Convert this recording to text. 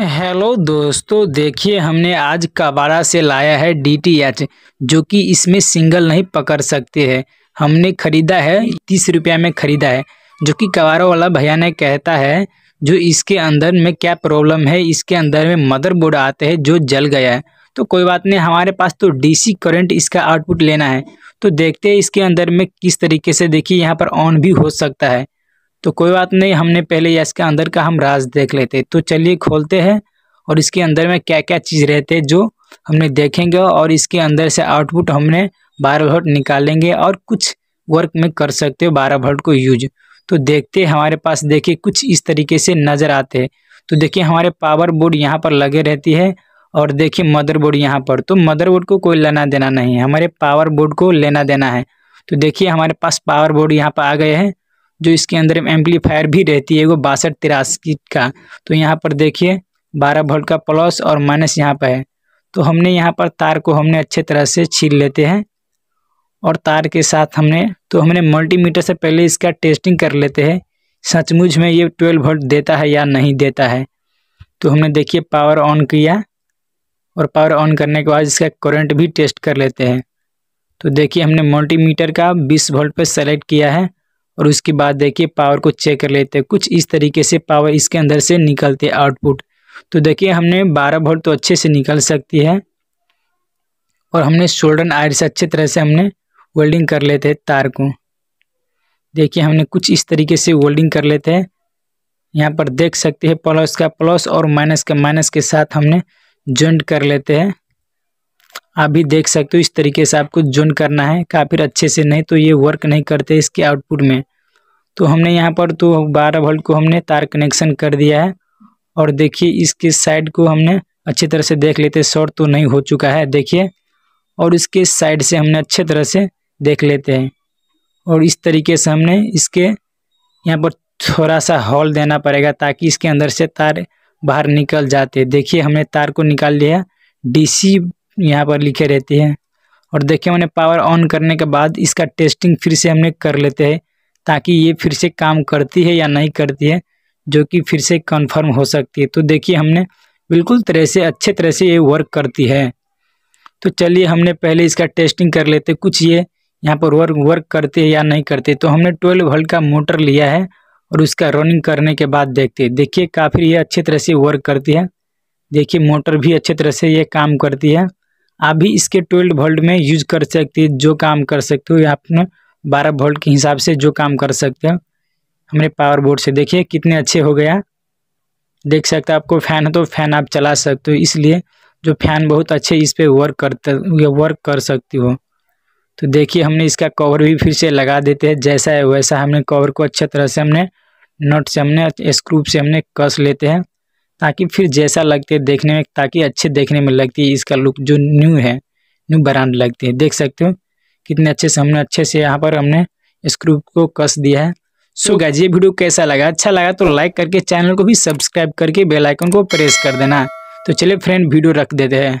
hello दोस्तों देखिए हमने आज कबाड़ा से लाया है डी जो कि इसमें सिंगल नहीं पकड़ सकते हैं हमने ख़रीदा है तीस रुपया में ख़रीदा है जो कि कबाड़ा वाला भैया ने कहता है जो इसके अंदर में क्या प्रॉब्लम है इसके अंदर में मदरबोर्ड आते हैं जो जल गया है तो कोई बात नहीं हमारे पास तो डीसी करंट इसका आउटपुट लेना है तो देखते हैं इसके अंदर में किस तरीके से देखिए यहाँ पर ऑन भी हो सकता है तो कोई बात नहीं हमने पहले या इसके अंदर का हम राज देख लेते तो चलिए खोलते हैं और इसके अंदर में क्या क्या चीज़ रहते जो हमने देखेंगे और इसके अंदर से आउटपुट हमने बारह वोल्ट निकालेंगे और कुछ वर्क में कर सकते हो बारह वोल्ट को यूज तो देखते हमारे पास देखिए कुछ इस तरीके से नज़र आते हैं तो देखिए हमारे पावर बोर्ड यहाँ पर लगे रहती है और देखिए मदर बोर्ड यहाँ पर तो मदर बोर्ड को कोई लेना देना नहीं है हमारे पावर बोर्ड को लेना देना है तो देखिए हमारे पास पावर बोर्ड यहाँ पर आ गए हैं जो इसके अंदर एम्पलीफायर भी रहती है वो बासठ तिरासी का तो यहाँ पर देखिए बारह वोल्ट का प्लस और माइनस यहाँ पर है तो हमने यहाँ पर तार को हमने अच्छे तरह से छील लेते हैं और तार के साथ हमने तो हमने मल्टीमीटर से पहले इसका टेस्टिंग कर लेते हैं सचमुच में ये ट्वेल्व वोल्ट देता है या नहीं देता है तो हमने देखिए पावर ऑन किया और पावर ऑन करने के बाद इसका करंट भी टेस्ट कर लेते हैं तो देखिए हमने मल्टीमीटर का 20 वोल्ट पर सेलेक्ट किया है और उसके बाद देखिए पावर को चेक कर लेते हैं कुछ इस तरीके से पावर इसके अंदर से निकलते आउटपुट तो देखिए हमने 12 वोल्ट तो अच्छे से निकल सकती है और हमने शोल्डर आयर से अच्छे तरह से हमने वेल्डिंग कर लेते हैं तार को देखिए हमने कुछ इस तरीके से वेल्डिंग कर लेते हैं यहाँ पर देख सकते हैं प्लस का प्लस और माइनस का माइनस के साथ हमने जॉइंट कर लेते हैं आप भी देख सकते हो इस तरीके से आपको जून करना है काफ़ी अच्छे से नहीं तो ये वर्क नहीं करते इसके आउटपुट में तो हमने यहाँ पर तो बारह वोल्ट को हमने तार कनेक्शन कर दिया है और देखिए इसके साइड को हमने अच्छी तरह से देख लेते शॉर्ट तो नहीं हो चुका है देखिए और इसके साइड से हमने अच्छे तरह से देख लेते हैं और इस तरीके से हमने इसके यहाँ पर थोड़ा सा हॉल देना पड़ेगा ताकि इसके अंदर से तार बाहर निकल जाते देखिए हमने तार को निकाल लिया डीसी यहाँ पर लिखे रहती है और देखिए मैंने पावर ऑन करने के बाद इसका टेस्टिंग फिर से हमने कर लेते हैं ताकि ये फिर से काम करती है या नहीं करती है जो कि फिर से कन्फर्म हो सकती है तो देखिए हमने बिल्कुल तरह से अच्छे तरह से ये वर्क करती है तो चलिए हमने पहले इसका टेस्टिंग कर लेते कुछ ये यहाँ पर वर्क वर्क करते है या नहीं करते तो हमने ट्वेल्व हल्ट का मोटर लिया है और उसका रनिंग करने के बाद देखते देखिए काफ़ी ये अच्छे तरह से वर्क करती है देखिए मोटर भी अच्छे तरह से ये काम करती है आप भी इसके ट्वेल्व वोल्ट में यूज कर सकते हैं जो काम कर सकते हो या अपने बारह वोल्ट के हिसाब से जो काम कर सकते हो हमने पावर बोर्ड से देखिए कितने अच्छे हो गया देख सकते हो आपको फैन है तो फैन आप चला सकते हो इसलिए जो फैन बहुत अच्छे इस पर वर्क करते वर्क कर सकती हो तो देखिए हमने इसका कवर भी फिर से लगा देते हैं जैसा है वैसा हमने कवर को अच्छे तरह से हमने नट से हमने स्क्रूप से हमने कस लेते हैं ताकि फिर जैसा लगते देखने में ताकि अच्छे देखने में लगती है इसका लुक जो न्यू है न्यू ब्रांड लगती है देख सकते हो कितने अच्छे से हमने अच्छे से यहाँ पर हमने स्क्रू को कस दिया है सो so गाइज तो- ये वीडियो कैसा लगा अच्छा लगा तो लाइक करके चैनल को भी सब्सक्राइब करके बेल आइकन को प्रेस कर देना तो चलिए फ्रेंड वीडियो रख देते हैं